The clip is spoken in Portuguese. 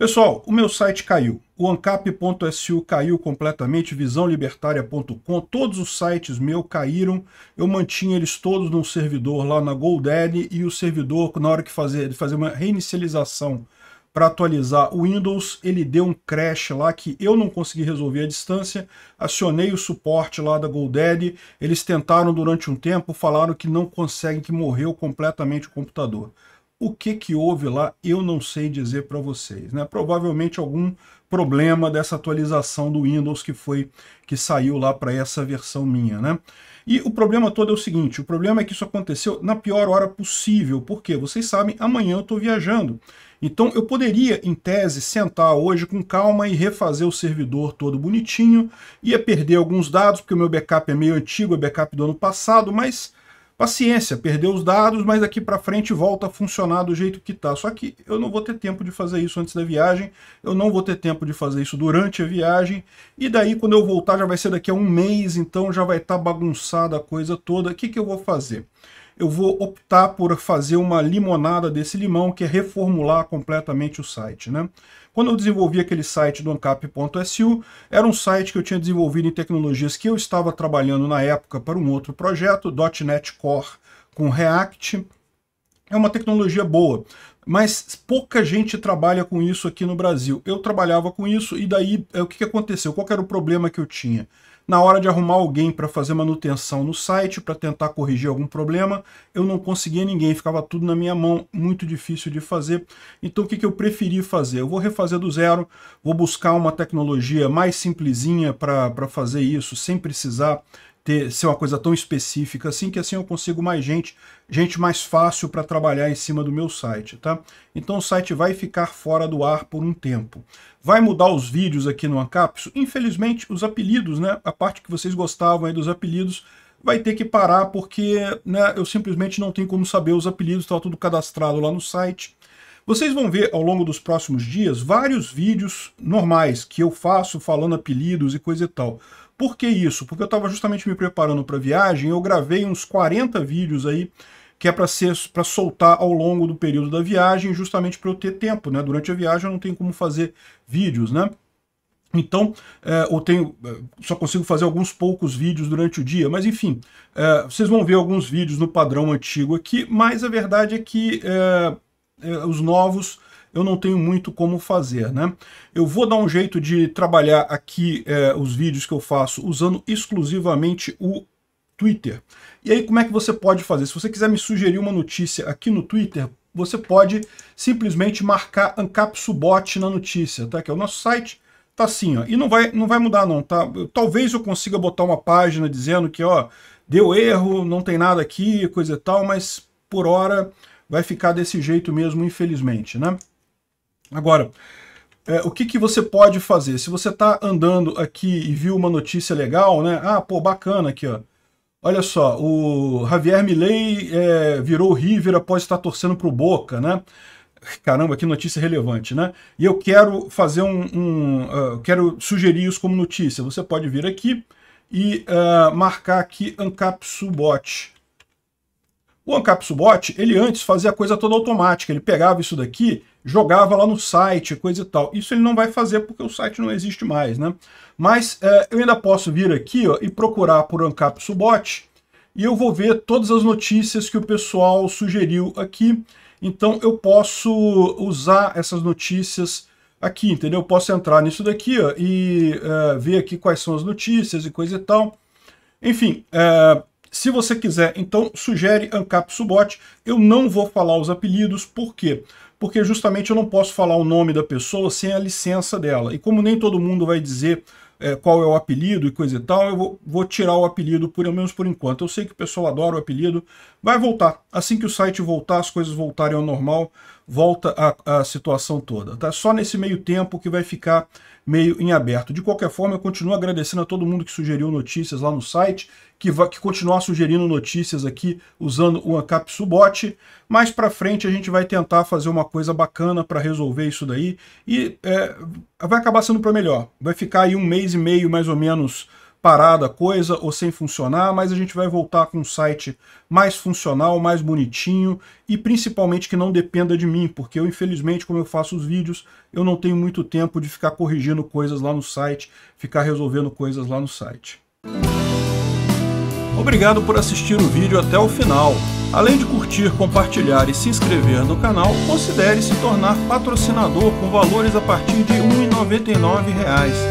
Pessoal, o meu site caiu. O ancap.su caiu completamente, visãolibertária.com, todos os sites meus caíram. Eu mantinha eles todos num servidor lá na GoDaddy e o servidor, na hora que fazer, fazer uma reinicialização para atualizar o Windows, ele deu um crash lá que eu não consegui resolver à distância, acionei o suporte lá da GoDaddy, eles tentaram durante um tempo, falaram que não conseguem, que morreu completamente o computador. O que, que houve lá, eu não sei dizer para vocês. Né? Provavelmente algum problema dessa atualização do Windows que foi que saiu lá para essa versão minha, né? E o problema todo é o seguinte, o problema é que isso aconteceu na pior hora possível, porque vocês sabem, amanhã eu estou viajando. Então eu poderia, em tese, sentar hoje com calma e refazer o servidor todo bonitinho, ia perder alguns dados, porque o meu backup é meio antigo, é backup do ano passado, mas Paciência, perdeu os dados, mas daqui para frente volta a funcionar do jeito que tá. Só que eu não vou ter tempo de fazer isso antes da viagem, eu não vou ter tempo de fazer isso durante a viagem, e daí quando eu voltar já vai ser daqui a um mês, então já vai estar tá bagunçada a coisa toda. O que, que eu vou fazer? eu vou optar por fazer uma limonada desse limão, que é reformular completamente o site. Né? Quando eu desenvolvi aquele site do ancap.su, era um site que eu tinha desenvolvido em tecnologias que eu estava trabalhando na época para um outro projeto, .NET Core com React, é uma tecnologia boa, mas pouca gente trabalha com isso aqui no Brasil. Eu trabalhava com isso e daí é, o que aconteceu? Qual era o problema que eu tinha? Na hora de arrumar alguém para fazer manutenção no site, para tentar corrigir algum problema, eu não conseguia ninguém, ficava tudo na minha mão, muito difícil de fazer. Então o que, que eu preferi fazer? Eu vou refazer do zero, vou buscar uma tecnologia mais simplesinha para fazer isso, sem precisar ter ser uma coisa tão específica assim, que assim eu consigo mais gente, gente mais fácil para trabalhar em cima do meu site, tá? Então o site vai ficar fora do ar por um tempo. Vai mudar os vídeos aqui no Ancapso? Infelizmente, os apelidos, né? A parte que vocês gostavam aí dos apelidos, vai ter que parar porque né, eu simplesmente não tenho como saber os apelidos, está tudo cadastrado lá no site. Vocês vão ver ao longo dos próximos dias vários vídeos normais que eu faço falando apelidos e coisa e tal. Por que isso? Porque eu estava justamente me preparando para a viagem, eu gravei uns 40 vídeos aí que é para ser para soltar ao longo do período da viagem, justamente para eu ter tempo, né? Durante a viagem eu não tenho como fazer vídeos, né? Então, é, eu tenho, é, só consigo fazer alguns poucos vídeos durante o dia, mas enfim, é, vocês vão ver alguns vídeos no padrão antigo aqui, mas a verdade é que é, eh, os novos eu não tenho muito como fazer, né? Eu vou dar um jeito de trabalhar aqui é, os vídeos que eu faço usando exclusivamente o Twitter. E aí como é que você pode fazer? Se você quiser me sugerir uma notícia aqui no Twitter, você pode simplesmente marcar Ancap na notícia, tá? Que é o nosso site, tá assim, ó. E não vai, não vai mudar não, tá? Talvez eu consiga botar uma página dizendo que, ó, deu erro, não tem nada aqui, coisa e tal, mas por hora vai ficar desse jeito mesmo, infelizmente, né? Agora, é, o que, que você pode fazer? Se você está andando aqui e viu uma notícia legal, né? Ah, pô, bacana aqui, ó. Olha só, o Javier Milei é, virou River após estar torcendo para o Boca, né? Caramba, que notícia relevante, né? E eu quero fazer um... um uh, quero sugerir isso como notícia. Você pode vir aqui e uh, marcar aqui Ancap Subot, o AncapsuBot, ele antes fazia a coisa toda automática, ele pegava isso daqui, jogava lá no site, coisa e tal. Isso ele não vai fazer porque o site não existe mais, né? Mas é, eu ainda posso vir aqui ó, e procurar por AncapsuBot e eu vou ver todas as notícias que o pessoal sugeriu aqui. Então eu posso usar essas notícias aqui, entendeu? Eu posso entrar nisso daqui ó, e é, ver aqui quais são as notícias e coisa e tal. Enfim, é, se você quiser, então sugere ANCAP Subot. Eu não vou falar os apelidos, por quê? Porque justamente eu não posso falar o nome da pessoa sem a licença dela. E como nem todo mundo vai dizer é, qual é o apelido e coisa e tal, eu vou, vou tirar o apelido, pelo menos por enquanto. Eu sei que o pessoal adora o apelido. Vai voltar. Assim que o site voltar, as coisas voltarem ao normal, volta a, a situação toda. Tá? Só nesse meio tempo que vai ficar meio em aberto. De qualquer forma, eu continuo agradecendo a todo mundo que sugeriu notícias lá no site, que, vai, que continuar sugerindo notícias aqui usando o Ancap Subot. Mais para frente a gente vai tentar fazer uma coisa bacana para resolver isso daí e é, vai acabar sendo para melhor. Vai ficar aí um mês e meio mais ou menos parada a coisa ou sem funcionar, mas a gente vai voltar com um site mais funcional, mais bonitinho e principalmente que não dependa de mim, porque eu infelizmente, como eu faço os vídeos, eu não tenho muito tempo de ficar corrigindo coisas lá no site, ficar resolvendo coisas lá no site. Obrigado por assistir o vídeo até o final. Além de curtir, compartilhar e se inscrever no canal, considere se tornar patrocinador com valores a partir de R$ 1,99